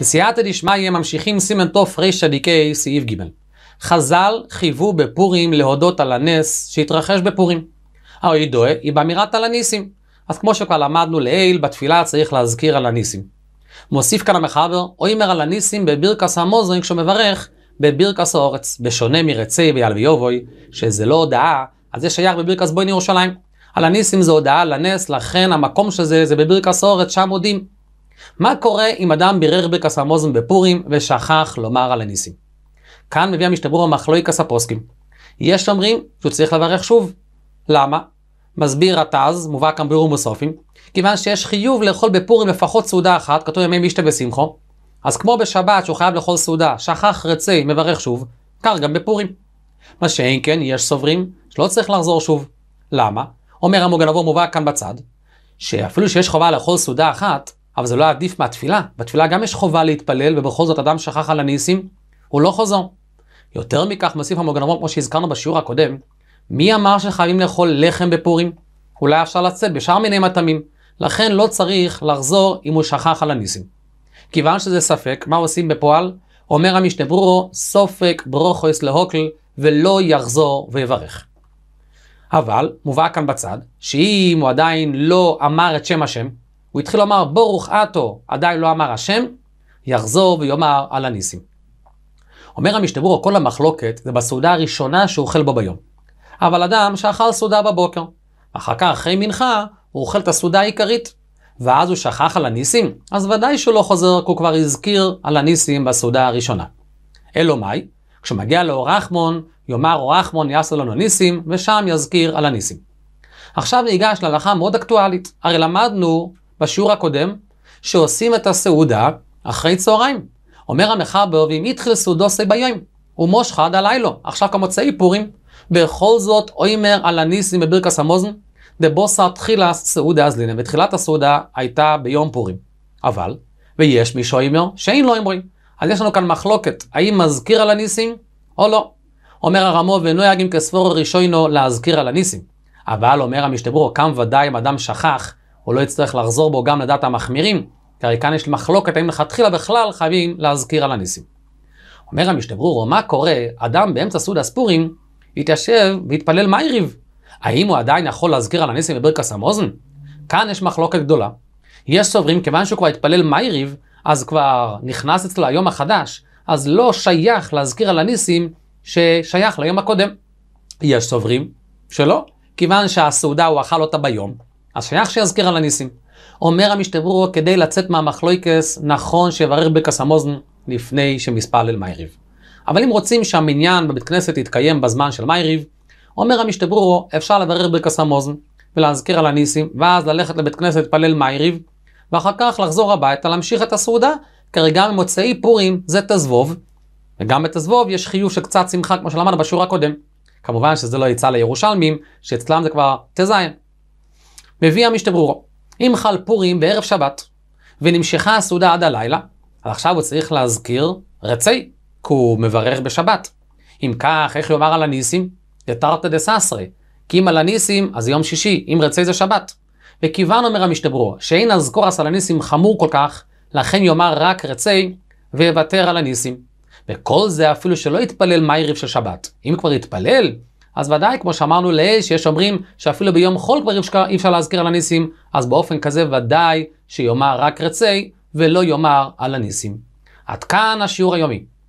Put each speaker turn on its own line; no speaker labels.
בסייעתא דשמיא ממשיכים סימן תוף רצ"ק סעיף ג'. חז"ל חיוו בפורים להודות על הנס שהתרחש בפורים. האוידואה היא באמירת על הניסים. אז כמו שכבר למדנו לעיל, בתפילה צריך להזכיר על הניסים. מוסיף כאן המחבר, אומר על הניסים בבירקס המוזרינג כשהוא מברך בבירקס האורץ, בשונה מרצי ויעל ויובוי, שזה לא הודעה, אז זה שייך בבירקס בוין ירושלים. על הניסים זה הודעה לנס, לכן המקום שזה זה בבירקס האורץ, שם מודים. מה קורה אם אדם בירר בקסמוזן בפורים ושכח לומר על הניסים? כאן מביא המשתברור המחלואיקס הפוסקים. יש אומרים שהוא צריך לברך שוב. למה? מסביר התז, מובא כאן בירום וסופים, כיוון שיש חיוב לאכול בפורים לפחות סעודה אחת, כתוב ימי מישתה בשמחו, אז כמו בשבת שהוא חייב לאכול סעודה, שכח רצי, מברך שוב, כך גם בפורים. מה שאין כן, יש סוברים שלא צריך לחזור שוב. למה? אומר המוגנבו מובא כאן בצד, שאפילו שיש חובה לאכול סעודה אחת, אבל זה לא עדיף מהתפילה. בתפילה גם יש חובה להתפלל, ובכל זאת אדם שכח על הניסים, הוא לא חוזר. יותר מכך, מוסיף המוגן המוגנמון, כמו שהזכרנו בשיעור הקודם, מי אמר שחייבים לאכול לחם בפורים? אולי אפשר לצאת בשאר מיני מטעמים. לכן לא צריך לחזור אם הוא שכח על הניסים. כיוון שזה ספק, מה עושים בפועל? אומר המשנה ברורו, סופק ברוכוס להוקל, ולא יחזור ויברך. אבל, מובא כאן בצד, שאם הוא עדיין לא אמר את שם השם, הוא התחיל לומר ברוך אתו, עדיין לא אמר השם, יחזור ויאמר על הניסים. אומר המשתברו, כל המחלוקת זה בסעודה הראשונה שהוא אוכל בו ביום. אבל אדם שאכל סעודה בבוקר, אחר כך, אחרי מנחה, הוא אוכל את הסעודה העיקרית. ואז הוא שכח על הניסים? אז ודאי שהוא לא חוזר, כי הוא כבר הזכיר על הניסים בסעודה הראשונה. אלו מאי? כשמגיע לאור רחמון, יאמר אור רחמון יעשה לנו ניסים, ושם יזכיר על הניסים. עכשיו ניגש להלכה מאוד אקטואלית. הרי למדנו בשיעור הקודם, שעושים את הסעודה אחרי צהריים. אומר המחבר, ואם יתחיל סעודו סעודוסי ביום, ומושחד הלילה, עכשיו כמוצאי פורים. בכל זאת, אוימר על הניסים בברכס המוזן, דבוסה תחילה סעודה אזלינם, ותחילת הסעודה הייתה ביום פורים. אבל, ויש מישהו אוימר שאין לו אמרי. אז יש לנו כאן מחלוקת, האם מזכיר על הניסים או לא. אומר הרמו ואינו יגים כספור ראשונו להזכיר על הניסים. אבל אומר המשתברו, קם ודאי אם אדם שכח הוא לא יצטרך לחזור בו גם לדעת המחמירים, כי הרי כאן יש מחלוקת האם לכתחילה בכלל חייבים להזכיר על הניסים. אומר המשתברור, ברורו, מה קורה, אדם באמצע סעוד הספורים התיישב והתפלל מה יריב? האם הוא עדיין יכול להזכיר על הניסים בברכס המוזן? כאן יש מחלוקת גדולה. יש סוברים, כיוון שהוא כבר התפלל יריב, אז כבר נכנס אצלו היום החדש, אז לא שייך להזכיר על הניסים ששייך ליום הקודם. יש סוברים שלא, כיוון שהסעודה הוא אכל אותה ביום, אז שייך שיזכיר על הניסים. אומר המשתברור כדי לצאת מהמחלויקס, נכון שיברר בכס המוזן לפני אל מייריב. אבל אם רוצים שהמניין בבית כנסת יתקיים בזמן של מייריב, אומר המשתברורו, אפשר לברר ברכס המוזן ולהזכיר על הניסים, ואז ללכת לבית כנסת להתפלל מייריב, ואחר כך לחזור הביתה, להמשיך את הסעודה, כי הרי גם במוצאי פורים זה תזבוב, וגם בתזבוב יש חיוב של קצת שמחה, כמו שלמדנו בשיעור הקודם. כמובן שזה לא יצא לירושלמים, שאצלם זה כבר תזיין. מביאה משתברורו. אם חל פורים בערב שבת, ונמשכה הסעודה עד הלילה, אז עכשיו הוא צריך להזכיר רצי, כי הוא מברך בשבת. אם כך, איך יאמר על הניסים? דתרתא דססרי. כי אם על הניסים, אז יום שישי, אם רצי זה שבת. וכיוון אומר המשתברור, שאין אזכור אזכורס על הניסים חמור כל כך, לכן יאמר רק רצי, ויוותר על הניסים. וכל זה אפילו שלא יתפלל מייריב של שבת. אם כבר יתפלל, אז ודאי, כמו שאמרנו לעיל, שיש אומרים שאפילו ביום חול כבר אי אפשר להזכיר על הניסים, אז באופן כזה ודאי שיאמר רק רצי ולא יאמר על הניסים. עד כאן השיעור היומי.